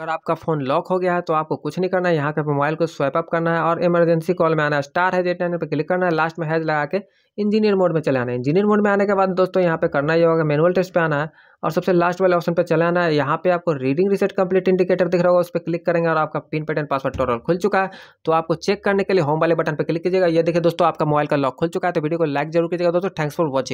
अगर आपका phone lock हो गया है तो आपको कुछ नहीं करना है यहाँ के मोबाइल को स्वैप अप करना है और इमरजेंसी कॉल में आना है स्टार है जेट पर क्लिक करना है लास्ट में हैज लगा के इंजीनियर मोड में चले आना है इंजीनियर मोड में आने के बाद दोस्तों यहाँ पे करना ही होगा मैनुअल टेस्ट पे आना है और सबसे लास्ट वाले ऑप्शन पे चले आना है यहाँ पे आपको रीडिंग रिसेट कंप्लीट इंडिकेटर दिख रहा होगा उस पर क्लिक करेंगे और आपका पिन पैटर्न पासवर्ड टोटल खुल चुका है तो आपको चेक करने के लिए होम वाले बटन पर क्लिक कीजिएगा ये देखिए दोस्तों आपका मोबाइल का लॉक खुल चुका है तो वीडियो को लाइक जरूर कीजिएगा दोस्तों थैंक्स फॉर वॉचिंग